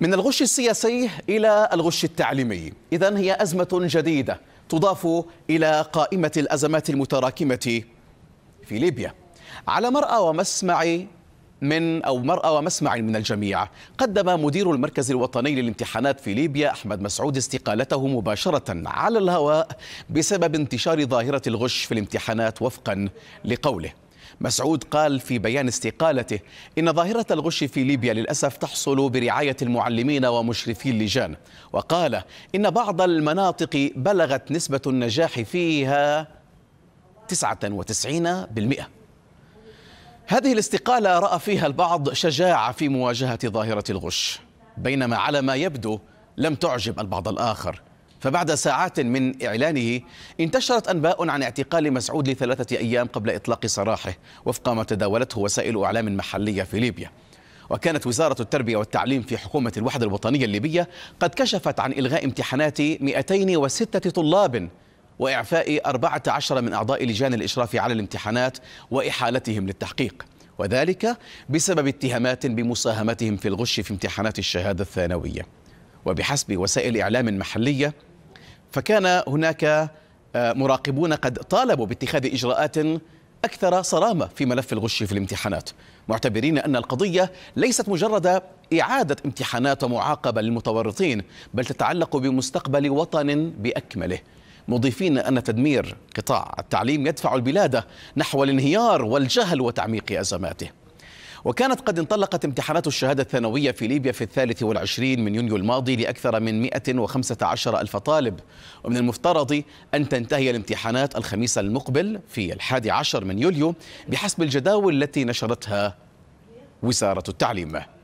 من الغش السياسي إلى الغش التعليمي إذا هي أزمة جديدة تضاف إلى قائمة الأزمات المتراكمة في ليبيا على مرأى ومسمع من أو مرأى ومسمع من الجميع قدم مدير المركز الوطني للامتحانات في ليبيا أحمد مسعود استقالته مباشرة على الهواء بسبب انتشار ظاهرة الغش في الامتحانات وفقا لقوله مسعود قال في بيان استقالته إن ظاهرة الغش في ليبيا للأسف تحصل برعاية المعلمين ومشرفي اللجان وقال إن بعض المناطق بلغت نسبة النجاح فيها 99% هذه الاستقالة رأى فيها البعض شجاعة في مواجهة ظاهرة الغش بينما على ما يبدو لم تعجب البعض الآخر فبعد ساعات من إعلانه انتشرت أنباء عن اعتقال مسعود لثلاثة أيام قبل إطلاق سراحه وفق ما تداولته وسائل أعلام محلية في ليبيا وكانت وزارة التربية والتعليم في حكومة الوحدة الوطنية الليبية قد كشفت عن إلغاء امتحانات 206 طلاب وإعفاء 14 من أعضاء لجان الإشراف على الامتحانات وإحالتهم للتحقيق وذلك بسبب اتهامات بمساهمتهم في الغش في امتحانات الشهادة الثانوية وبحسب وسائل إعلام محلية فكان هناك آه، مراقبون قد طالبوا باتخاذ اجراءات اكثر صرامه في ملف الغش في الامتحانات، معتبرين ان القضيه ليست مجرد اعاده امتحانات معاقبه للمتورطين، بل تتعلق بمستقبل وطن باكمله. مضيفين ان تدمير قطاع التعليم يدفع البلاد نحو الانهيار والجهل وتعميق ازماته. وكانت قد انطلقت امتحانات الشهادة الثانوية في ليبيا في الثالث والعشرين من يونيو الماضي لأكثر من 115 ألف طالب ومن المفترض أن تنتهي الامتحانات الخميس المقبل في الحادي عشر من يوليو بحسب الجداول التي نشرتها وزارة التعليم